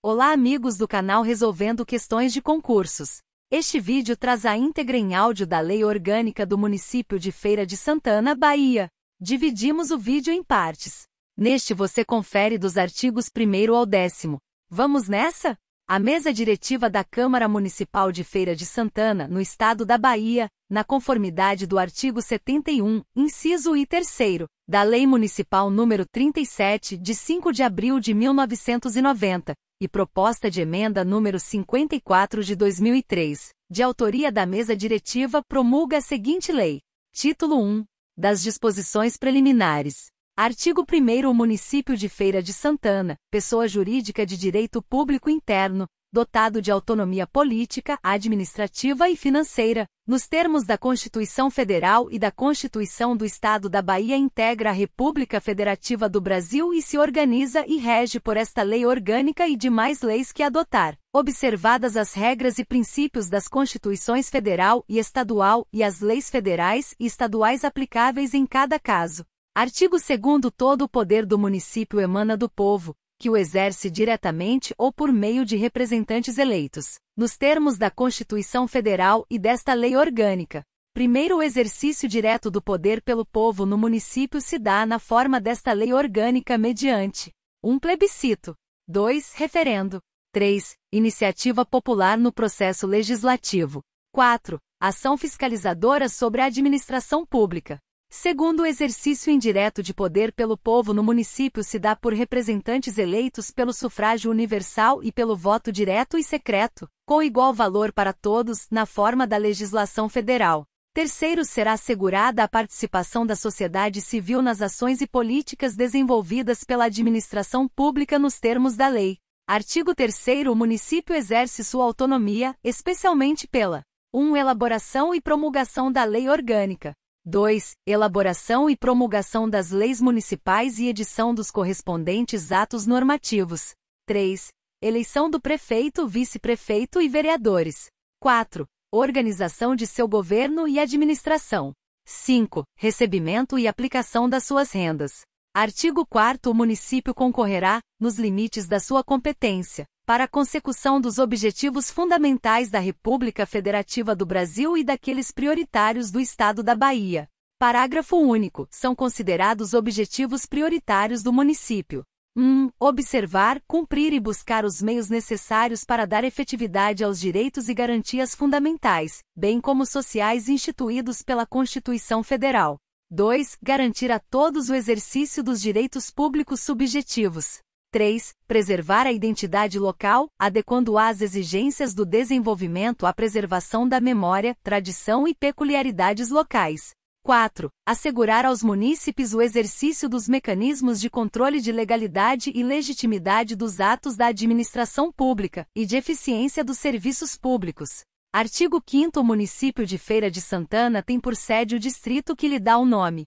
Olá amigos do canal Resolvendo Questões de Concursos. Este vídeo traz a íntegra em áudio da Lei Orgânica do Município de Feira de Santana, Bahia. Dividimos o vídeo em partes. Neste você confere dos artigos 1 ao 10. Vamos nessa? A mesa diretiva da Câmara Municipal de Feira de Santana, no estado da Bahia, na conformidade do artigo 71, inciso e terceiro, da Lei Municipal Número 37, de 5 de abril de 1990, e proposta de emenda número 54 de 2003, de autoria da mesa diretiva, promulga a seguinte lei: Título 1 das disposições preliminares. Artigo 1 O município de Feira de Santana, pessoa jurídica de direito público interno, dotado de autonomia política, administrativa e financeira, nos termos da Constituição Federal e da Constituição do Estado da Bahia, integra a República Federativa do Brasil e se organiza e rege por esta lei orgânica e demais leis que adotar, observadas as regras e princípios das Constituições Federal e Estadual e as leis federais e estaduais aplicáveis em cada caso. Artigo 2 Todo o poder do município emana do povo, que o exerce diretamente ou por meio de representantes eleitos, nos termos da Constituição Federal e desta lei orgânica. Primeiro o exercício direto do poder pelo povo no município se dá na forma desta lei orgânica mediante 1. Um plebiscito 2. Referendo 3. Iniciativa popular no processo legislativo 4. Ação fiscalizadora sobre a administração pública Segundo o exercício indireto de poder pelo povo no município se dá por representantes eleitos pelo sufrágio universal e pelo voto direto e secreto, com igual valor para todos, na forma da legislação federal. Terceiro, será assegurada a participação da sociedade civil nas ações e políticas desenvolvidas pela administração pública nos termos da lei. Artigo 3 O município exerce sua autonomia, especialmente pela 1. Um, elaboração e promulgação da lei orgânica. 2. Elaboração e promulgação das leis municipais e edição dos correspondentes atos normativos. 3. Eleição do prefeito, vice-prefeito e vereadores. 4. Organização de seu governo e administração. 5. Recebimento e aplicação das suas rendas. Artigo 4 O município concorrerá, nos limites da sua competência, para a consecução dos objetivos fundamentais da República Federativa do Brasil e daqueles prioritários do Estado da Bahia. Parágrafo único. São considerados objetivos prioritários do município. 1. Um, observar, cumprir e buscar os meios necessários para dar efetividade aos direitos e garantias fundamentais, bem como sociais instituídos pela Constituição Federal. 2. Garantir a todos o exercício dos direitos públicos subjetivos. 3. Preservar a identidade local, adequando às exigências do desenvolvimento a preservação da memória, tradição e peculiaridades locais. 4. Assegurar aos munícipes o exercício dos mecanismos de controle de legalidade e legitimidade dos atos da administração pública e de eficiência dos serviços públicos. Artigo 5 O município de Feira de Santana tem por sede o distrito que lhe dá o nome.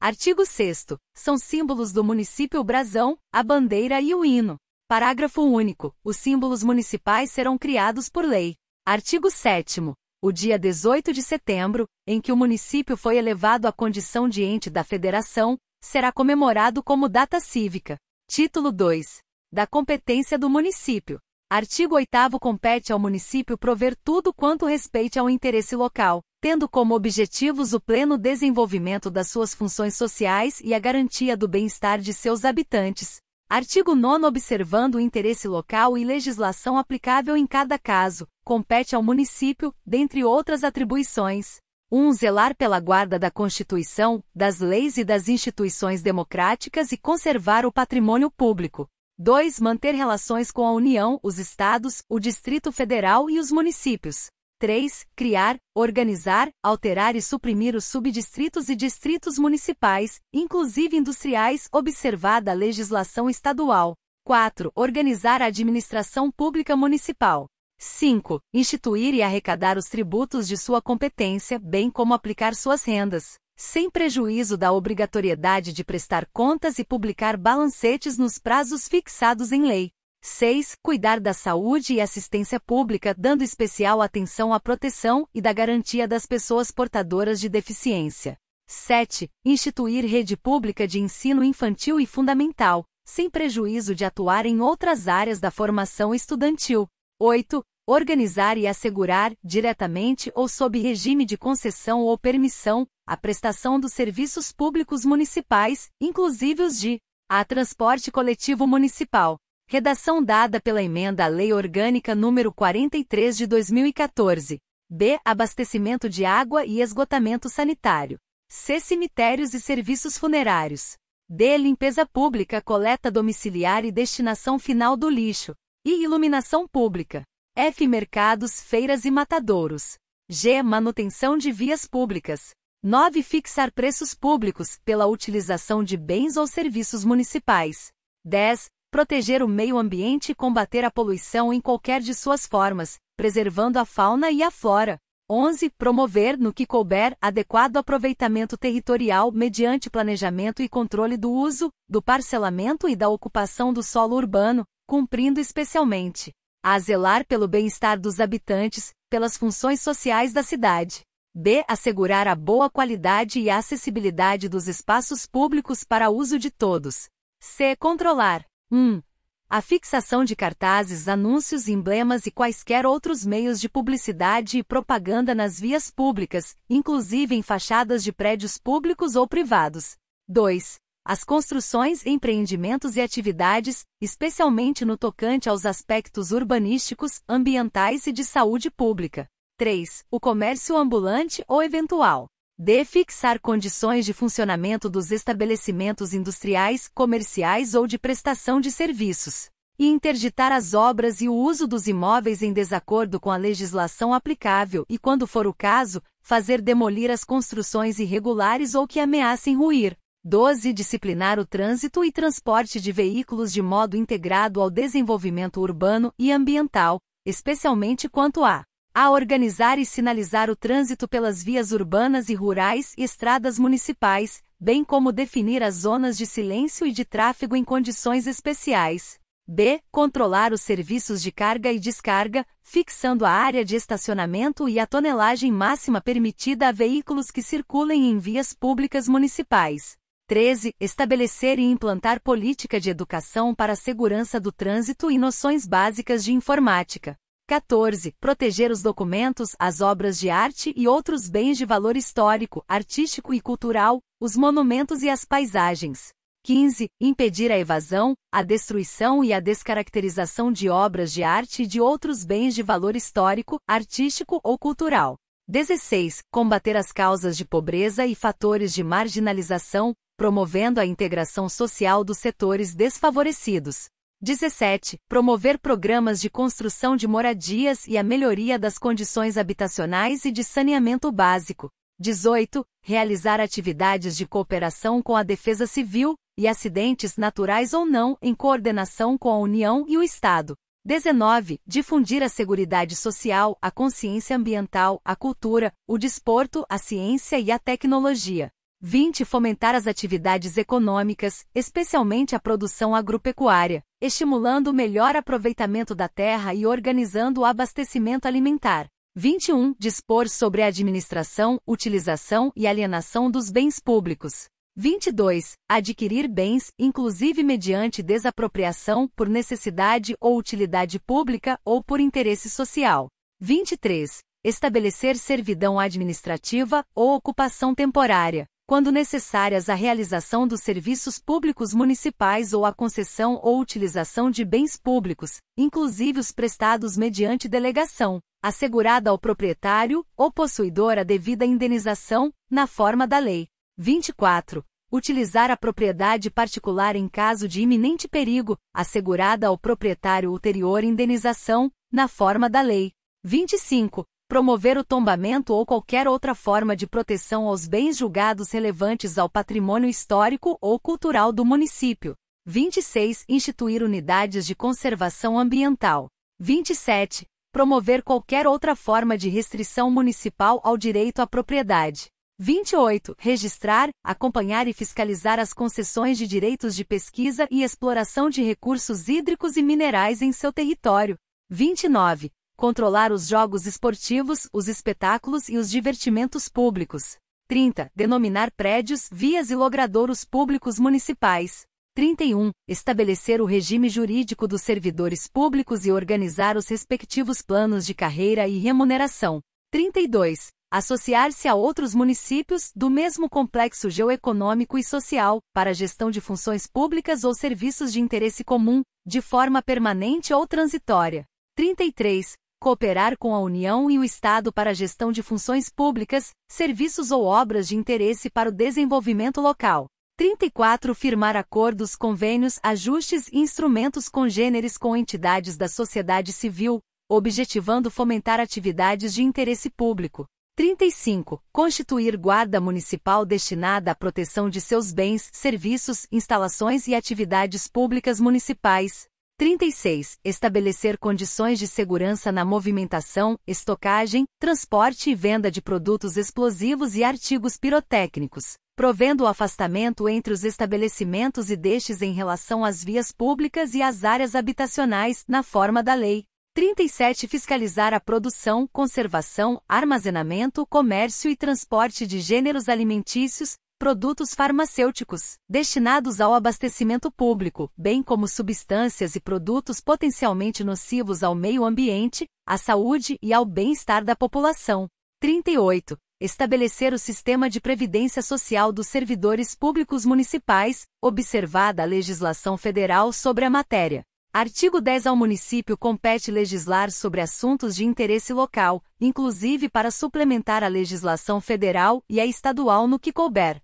Artigo 6 São símbolos do município o brasão, a bandeira e o hino. Parágrafo único. Os símbolos municipais serão criados por lei. Artigo 7 O dia 18 de setembro, em que o município foi elevado à condição de ente da federação, será comemorado como data cívica. Título 2. Da competência do município. Artigo 8 compete ao município prover tudo quanto respeite ao interesse local, tendo como objetivos o pleno desenvolvimento das suas funções sociais e a garantia do bem-estar de seus habitantes. Artigo 9 Observando o interesse local e legislação aplicável em cada caso, compete ao município, dentre outras atribuições, 1. Um, zelar pela guarda da Constituição, das leis e das instituições democráticas e conservar o patrimônio público. 2. Manter relações com a União, os estados, o Distrito Federal e os municípios. 3. Criar, organizar, alterar e suprimir os subdistritos e distritos municipais, inclusive industriais, observada a legislação estadual. 4. Organizar a administração pública municipal. 5. Instituir e arrecadar os tributos de sua competência, bem como aplicar suas rendas sem prejuízo da obrigatoriedade de prestar contas e publicar balancetes nos prazos fixados em lei. 6. Cuidar da saúde e assistência pública, dando especial atenção à proteção e da garantia das pessoas portadoras de deficiência. 7. Instituir rede pública de ensino infantil e fundamental, sem prejuízo de atuar em outras áreas da formação estudantil. 8 organizar e assegurar, diretamente ou sob regime de concessão ou permissão, a prestação dos serviços públicos municipais, inclusive os de a transporte coletivo municipal. Redação dada pela emenda à Lei Orgânica número 43 de 2014. B. Abastecimento de água e esgotamento sanitário. C. Cemitérios e serviços funerários. D. Limpeza pública, coleta domiciliar e destinação final do lixo. E iluminação pública. F. Mercados, feiras e matadouros. G. Manutenção de vias públicas. 9. Fixar preços públicos pela utilização de bens ou serviços municipais. 10. Proteger o meio ambiente e combater a poluição em qualquer de suas formas, preservando a fauna e a flora. 11. Promover, no que couber, adequado aproveitamento territorial mediante planejamento e controle do uso, do parcelamento e da ocupação do solo urbano, cumprindo especialmente a zelar pelo bem-estar dos habitantes, pelas funções sociais da cidade. B. Assegurar a boa qualidade e acessibilidade dos espaços públicos para uso de todos. C. Controlar. 1. A fixação de cartazes, anúncios, emblemas e quaisquer outros meios de publicidade e propaganda nas vias públicas, inclusive em fachadas de prédios públicos ou privados. 2. As construções, empreendimentos e atividades, especialmente no tocante aos aspectos urbanísticos, ambientais e de saúde pública. 3. O comércio ambulante ou eventual. D. Fixar condições de funcionamento dos estabelecimentos industriais, comerciais ou de prestação de serviços. E interditar as obras e o uso dos imóveis em desacordo com a legislação aplicável e, quando for o caso, fazer demolir as construções irregulares ou que ameacem ruir. 12. Disciplinar o trânsito e transporte de veículos de modo integrado ao desenvolvimento urbano e ambiental, especialmente quanto a a organizar e sinalizar o trânsito pelas vias urbanas e rurais e estradas municipais, bem como definir as zonas de silêncio e de tráfego em condições especiais. B. Controlar os serviços de carga e descarga, fixando a área de estacionamento e a tonelagem máxima permitida a veículos que circulem em vias públicas municipais. 13. Estabelecer e implantar política de educação para a segurança do trânsito e noções básicas de informática. 14. Proteger os documentos, as obras de arte e outros bens de valor histórico, artístico e cultural, os monumentos e as paisagens. 15. Impedir a evasão, a destruição e a descaracterização de obras de arte e de outros bens de valor histórico, artístico ou cultural. 16. Combater as causas de pobreza e fatores de marginalização, promovendo a integração social dos setores desfavorecidos. 17. Promover programas de construção de moradias e a melhoria das condições habitacionais e de saneamento básico. 18. Realizar atividades de cooperação com a Defesa Civil, e acidentes naturais ou não, em coordenação com a União e o Estado. 19. Difundir a seguridade social, a consciência ambiental, a cultura, o desporto, a ciência e a tecnologia. 20. Fomentar as atividades econômicas, especialmente a produção agropecuária, estimulando o melhor aproveitamento da terra e organizando o abastecimento alimentar. 21. Dispor sobre a administração, utilização e alienação dos bens públicos. 22. Adquirir bens, inclusive mediante desapropriação, por necessidade ou utilidade pública ou por interesse social. 23. Estabelecer servidão administrativa ou ocupação temporária, quando necessárias à realização dos serviços públicos municipais ou à concessão ou utilização de bens públicos, inclusive os prestados mediante delegação, assegurada ao proprietário ou possuidor a devida indenização, na forma da lei. 24. Utilizar a propriedade particular em caso de iminente perigo, assegurada ao proprietário ulterior indenização, na forma da lei. 25. Promover o tombamento ou qualquer outra forma de proteção aos bens julgados relevantes ao patrimônio histórico ou cultural do município. 26. Instituir unidades de conservação ambiental. 27. Promover qualquer outra forma de restrição municipal ao direito à propriedade. 28. Registrar, acompanhar e fiscalizar as concessões de direitos de pesquisa e exploração de recursos hídricos e minerais em seu território. 29. Controlar os jogos esportivos, os espetáculos e os divertimentos públicos. 30. Denominar prédios, vias e logradouros públicos municipais. 31. Estabelecer o regime jurídico dos servidores públicos e organizar os respectivos planos de carreira e remuneração. 32 associar-se a outros municípios do mesmo complexo geoeconômico e social, para gestão de funções públicas ou serviços de interesse comum, de forma permanente ou transitória. 33. Cooperar com a União e o Estado para a gestão de funções públicas, serviços ou obras de interesse para o desenvolvimento local. 34. Firmar acordos, convênios, ajustes e instrumentos congêneres com entidades da sociedade civil, objetivando fomentar atividades de interesse público. 35. Constituir guarda municipal destinada à proteção de seus bens, serviços, instalações e atividades públicas municipais. 36. Estabelecer condições de segurança na movimentação, estocagem, transporte e venda de produtos explosivos e artigos pirotécnicos, provendo o afastamento entre os estabelecimentos e destes em relação às vias públicas e às áreas habitacionais, na forma da lei. 37. Fiscalizar a produção, conservação, armazenamento, comércio e transporte de gêneros alimentícios, produtos farmacêuticos, destinados ao abastecimento público, bem como substâncias e produtos potencialmente nocivos ao meio ambiente, à saúde e ao bem-estar da população. 38. Estabelecer o sistema de previdência social dos servidores públicos municipais, observada a legislação federal sobre a matéria. Artigo 10 Ao município compete legislar sobre assuntos de interesse local, inclusive para suplementar a legislação federal e a estadual no que couber.